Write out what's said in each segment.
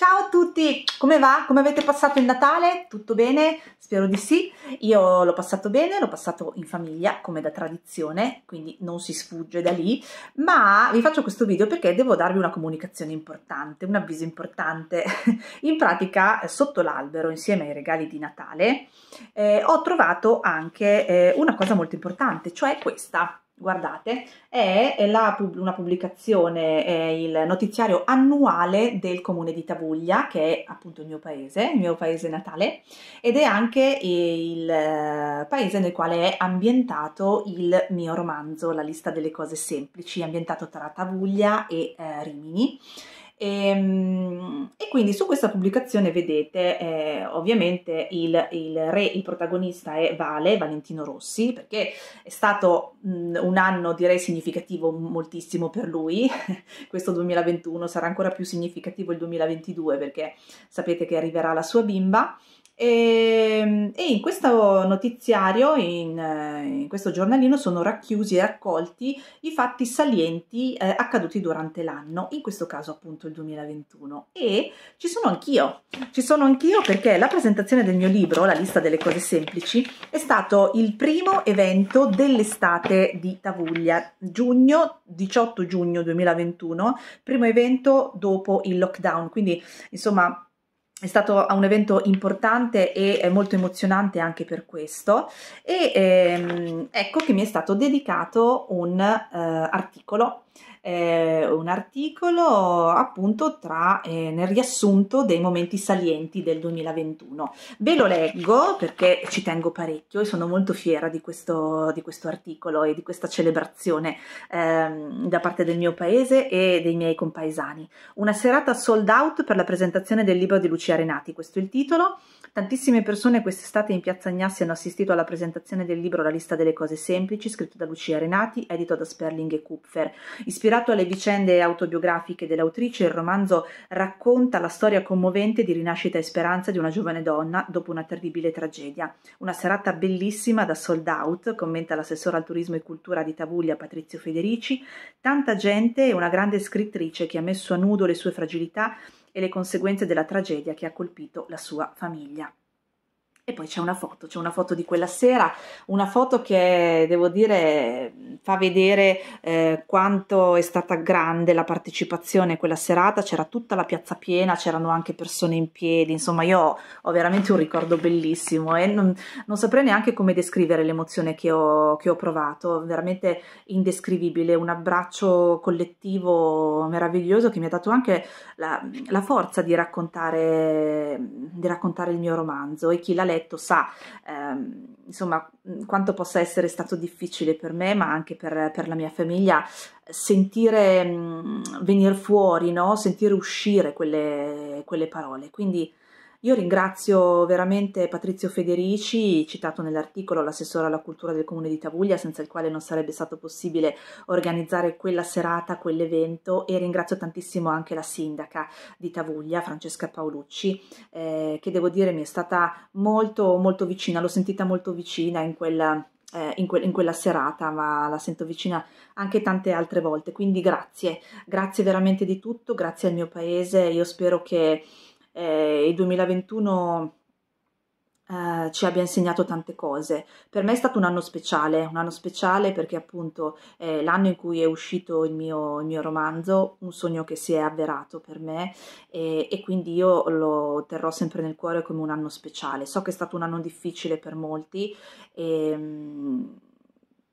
Ciao a tutti, come va? Come avete passato il Natale? Tutto bene? Spero di sì. Io l'ho passato bene, l'ho passato in famiglia, come da tradizione, quindi non si sfugge da lì, ma vi faccio questo video perché devo darvi una comunicazione importante, un avviso importante. In pratica, eh, sotto l'albero, insieme ai regali di Natale, eh, ho trovato anche eh, una cosa molto importante, cioè questa guardate, è pub- una pubblicazione, è il notiziario annuale del comune di Tavuglia, che è appunto il mio paese, il mio paese natale, ed è anche il eh, paese nel quale è ambientato il mio romanzo, La lista delle cose semplici, ambientato tra Tavuglia e eh, Rimini. E, ehm, quindi su questa pubblicazione vedete eh, ovviamente il, il, re, il protagonista è Vale, Valentino Rossi, perché è stato mh, mm, un anno direi significativo moltissimo per lui, questo 2021 sarà ancora più significativo il 2022 perché sapete che arriverà la sua bimba. E, ehm, e in questo notiziario, in, eh, in, questo giornalino, sono racchiusi e raccolti i fatti salienti eh, accaduti durante l'anno, in questo caso appunto il 2021. E ci sono anch'io, ci sono anch'io perché la presentazione del mio libro, La lista delle cose semplici, è stato il primo evento dell'estate di Tavuglia, giugno, 18 giugno 2021, primo evento dopo il lockdown. Quindi, insomma, è stato un evento importante e eh, molto emozionante anche per questo e ehm, ecco che mi è stato dedicato un eh, articolo eh, un articolo appunto tra, eh, nel riassunto dei momenti salienti del 2021. Ve lo leggo perché ci tengo parecchio e sono molto fiera di questo, di questo articolo e di questa celebrazione ehm, da parte del mio paese e dei miei compaesani. Una serata sold out per la presentazione del libro di Lucia Renati, questo è il titolo. Tantissime persone quest'estate in Piazza Agnassi hanno assistito alla presentazione del libro La lista delle cose semplici, scritto da Lucia Renati, edito da Sperling e Kupfer. Ispirato alle vicende autobiografiche dell'autrice, il romanzo racconta la storia commovente di rinascita e speranza di una giovane donna dopo una terribile tragedia. Una serata bellissima da sold out, commenta l'assessore al turismo e cultura di Tavuglia Patrizio Federici, tanta gente e una grande scrittrice che ha messo a nudo le sue fragilità e le conseguenze della tragedia che ha colpito la sua famiglia. E poi c'è una foto, c'è una foto di quella sera, una foto che devo dire fa vedere eh, quanto è stata grande la partecipazione quella serata, c'era tutta la piazza piena, c'erano anche persone in piedi, insomma io ho veramente un ricordo bellissimo e non, non saprei neanche come descrivere l'emozione che ho, che ho provato, veramente indescrivibile, un abbraccio collettivo meraviglioso che mi ha dato anche la, la forza di raccontare, di raccontare il mio romanzo e chi l'ha letto sa ehm, insomma quanto possa essere stato difficile per me ma anche per, per la mia famiglia sentire mh, venire fuori, no? sentire uscire quelle, quelle parole. Quindi io ringrazio veramente Patrizio Federici, citato nell'articolo, l'assessore alla cultura del comune di Tavuglia, senza il quale non sarebbe stato possibile organizzare quella serata, quell'evento e ringrazio tantissimo anche la sindaca di Tavuglia, Francesca Paolucci, eh, che devo dire mi è stata molto molto vicina, l'ho sentita molto vicina in quel, eh, in, que in, quella serata, ma la sento vicina anche tante altre volte. Quindi grazie, grazie veramente di tutto, grazie al mio paese. Io spero che eh, il 2021 eh, ci abbia insegnato tante cose. Per me è stato un anno speciale, un anno speciale perché appunto è l'anno in cui è uscito il mio, il mio romanzo, un sogno che si è avverato per me e, e quindi io lo terrò sempre nel cuore come un anno speciale. So che è stato un anno difficile per molti e, ehm,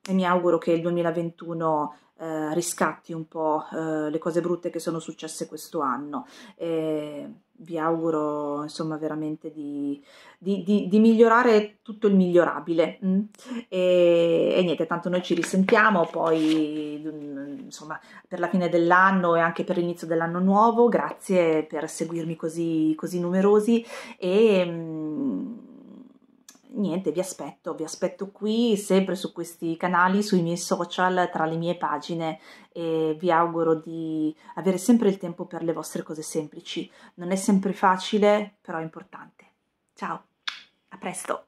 e mi auguro che il 2021 eh, riscatti un po' eh, le cose brutte che sono successe questo anno. E vi auguro insomma veramente di, di, di, di migliorare tutto il migliorabile. Mm? E, e, niente, tanto noi ci risentiamo poi mm, insomma per la fine dell'anno e anche per l'inizio dell'anno nuovo. Grazie per seguirmi così, così numerosi e. Mm, niente, vi aspetto, vi aspetto qui, sempre su questi canali, sui miei social, tra le mie pagine e vi auguro di avere sempre il tempo per le vostre cose semplici. Non è sempre facile, però è importante. Ciao, a presto!